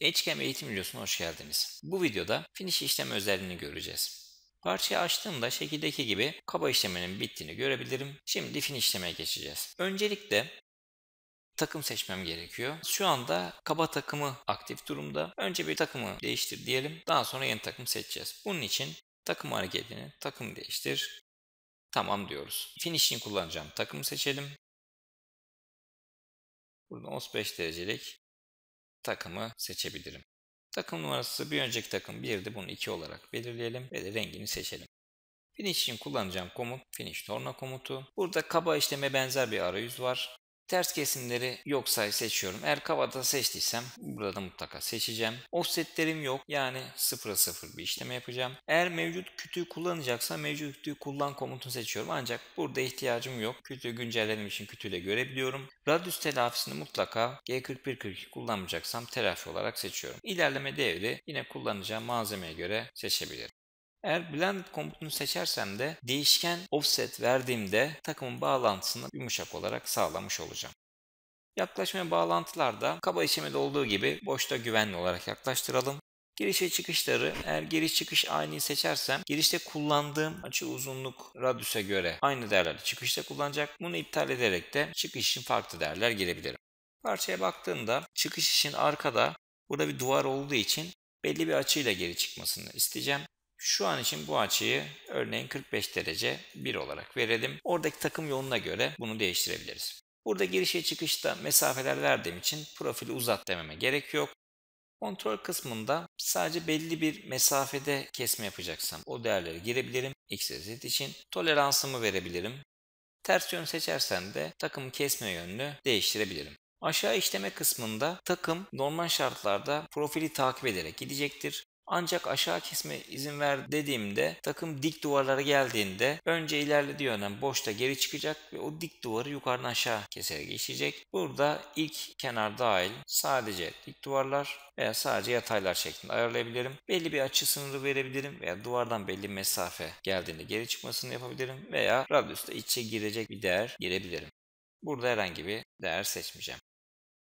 Edgecam eğitim videosuna hoş geldiniz. Bu videoda finish işlemi özelliğini göreceğiz. Parçayı açtığımda şekildeki gibi kaba işleminin bittiğini görebilirim. Şimdi finish işlemeye geçeceğiz. Öncelikle takım seçmem gerekiyor. Şu anda kaba takımı aktif durumda. Önce bir takımı değiştir diyelim. Daha sonra yeni takım seçeceğiz. Bunun için takım hareketini takım değiştir. Tamam diyoruz. için kullanacağım takımı seçelim. Burada 35 derecelik takımı seçebilirim. Takım numarası bir önceki takım 1'di bunu 2 olarak belirleyelim ve de rengini seçelim. Finish için kullanacağım komut Finish Torna komutu. Burada kaba işleme benzer bir arayüz var. Ters kesimleri yok say seçiyorum. Eğer kabata seçtiysem burada da mutlaka seçeceğim. Offsetlerim yok. Yani 0'a sıfır bir işleme yapacağım. Eğer mevcut kütüğü kullanacaksa mevcut kütüğü kullan komutunu seçiyorum. Ancak burada ihtiyacım yok. Kütüğü güncelledim için kütüğüyle görebiliyorum. Radius telafisini mutlaka G4142 kullanmayacaksam telafi olarak seçiyorum. İlerleme değeri yine kullanacağım malzemeye göre seçebilirim. Eğer blend komutunu seçersem de değişken offset verdiğimde takımın bağlantısını yumuşak olarak sağlamış olacağım. Yaklaşma bağlantılarda kaba işlemede olduğu gibi boşta güvenli olarak yaklaştıralım. Giriş ve çıkışları eğer giriş çıkış aynı seçersem girişte kullandığım açı uzunluk radyüse göre aynı değerleri çıkışta kullanacak. Bunu iptal ederek de çıkış için farklı değerler girebilirim. Parçaya baktığımda çıkış için arkada burada bir duvar olduğu için belli bir açıyla geri çıkmasını isteyeceğim. Şu an için bu açıyı örneğin 45 derece 1 olarak verelim. Oradaki takım yoluna göre bunu değiştirebiliriz. Burada girişe çıkışta mesafeler verdiğim için profili uzat dememe gerek yok. Kontrol kısmında sadece belli bir mesafede kesme yapacaksam o değerleri girebilirim. X Z için toleransımı verebilirim. Ters yön seçersen de takım kesme yönünü değiştirebilirim. Aşağı işleme kısmında takım normal şartlarda profili takip ederek gidecektir. Ancak aşağı kesme izin ver dediğimde takım dik duvarlara geldiğinde önce ilerlediği yönden boşta geri çıkacak ve o dik duvarı yukarıdan aşağı keserek geçecek. Burada ilk kenar dahil sadece dik duvarlar veya sadece yataylar şeklinde ayarlayabilirim. Belli bir açı sınırı verebilirim veya duvardan belli mesafe geldiğinde geri çıkmasını yapabilirim veya radyusta içe girecek bir değer girebilirim. Burada herhangi bir değer seçmeyeceğim.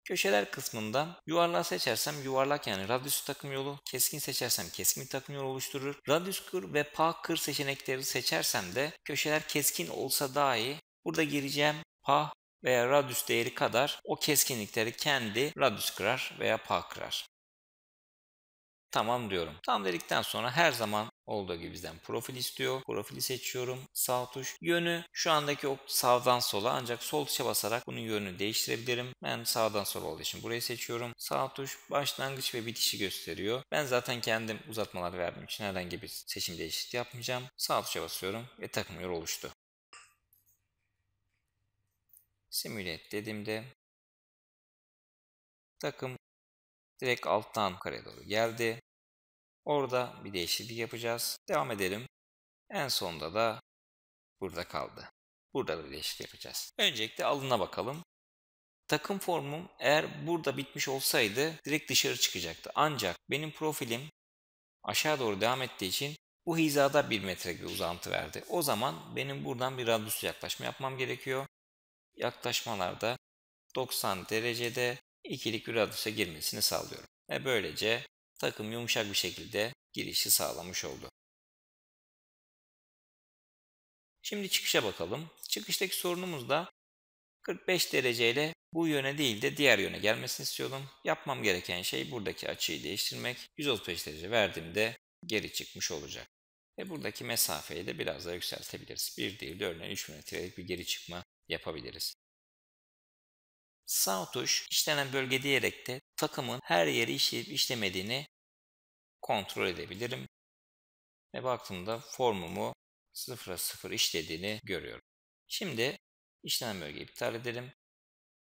Köşeler kısmında yuvarlak seçersem yuvarlak yani radyüs takım yolu, keskin seçersem keskin bir takım yolu oluşturur. Radyüs kır ve pa kır seçenekleri seçersem de köşeler keskin olsa dahi burada gireceğim pa veya radyüs değeri kadar o keskinlikleri kendi radyüs kırar veya pa kırar. Tamam diyorum. Tam dedikten sonra her zaman olduğu gibi bizden profil istiyor. Profili seçiyorum. Sağ tuş. Yönü şu andaki o sağdan sola ancak sol tuşa basarak bunun yönünü değiştirebilirim. Ben sağdan sola olduğu için burayı seçiyorum. Sağ tuş başlangıç ve bitişi gösteriyor. Ben zaten kendim uzatmalar verdiğim için herhangi bir seçim değişikliği yapmayacağım. Sağ tuşa basıyorum ve takım yolu oluştu. Simüle et dediğimde takım Direkt alttan yukarıya doğru geldi. Orada bir değişiklik yapacağız. Devam edelim. En sonda da burada kaldı. Burada da bir değişiklik yapacağız. Öncelikle alına bakalım. Takım formum eğer burada bitmiş olsaydı direkt dışarı çıkacaktı. Ancak benim profilim aşağı doğru devam ettiği için bu hizada 1 metre gibi uzantı verdi. O zaman benim buradan bir radyus yaklaşma yapmam gerekiyor. Yaklaşmalarda 90 derecede ikilik Uranüs'e girmesini sağlıyorum. Ve böylece takım yumuşak bir şekilde girişi sağlamış oldu. Şimdi çıkışa bakalım. Çıkıştaki sorunumuz da 45 dereceyle bu yöne değil de diğer yöne gelmesini istiyordum. Yapmam gereken şey buradaki açıyı değiştirmek. 135 derece verdiğimde geri çıkmış olacak. Ve buradaki mesafeyi de biraz daha yükseltebiliriz. Bir değil de örneğin 3 metrelik bir geri çıkma yapabiliriz. Sağ tuş işlenen bölge diyerek de takımın her yeri işleyip işlemediğini kontrol edebilirim. Ve baktığımda formumu 0'a 0 işlediğini görüyorum. Şimdi işlenen bölgeyi iptal edelim.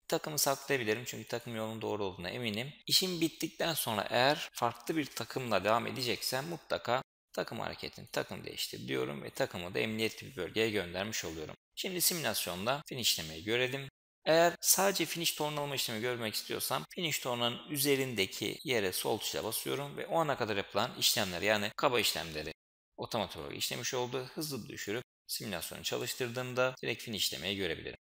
Takımı saklayabilirim çünkü takım yolunun doğru olduğuna eminim. İşim bittikten sonra eğer farklı bir takımla devam edeceksem mutlaka takım hareketini takım değiştir diyorum ve takımı da emniyetli bir bölgeye göndermiş oluyorum. Şimdi simülasyonda finishlemeyi görelim. Eğer sadece finish tornalama işlemi görmek istiyorsam finish tornanın üzerindeki yere sol tuşa basıyorum ve o ana kadar yapılan işlemler yani kaba işlemleri otomatik olarak işlemiş oldu. Hızlı düşürüp simülasyonu çalıştırdığımda direkt finishlemeyi görebilirim.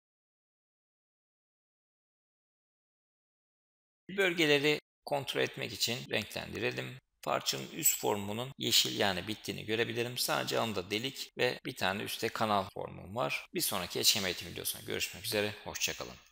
Bölgeleri kontrol etmek için renklendirelim. Parçanın üst formunun yeşil yani bittiğini görebilirim. Sadece yanında delik ve bir tane üstte kanal formum var. Bir sonraki eşeme eğitim videosunda görüşmek üzere. Hoşçakalın.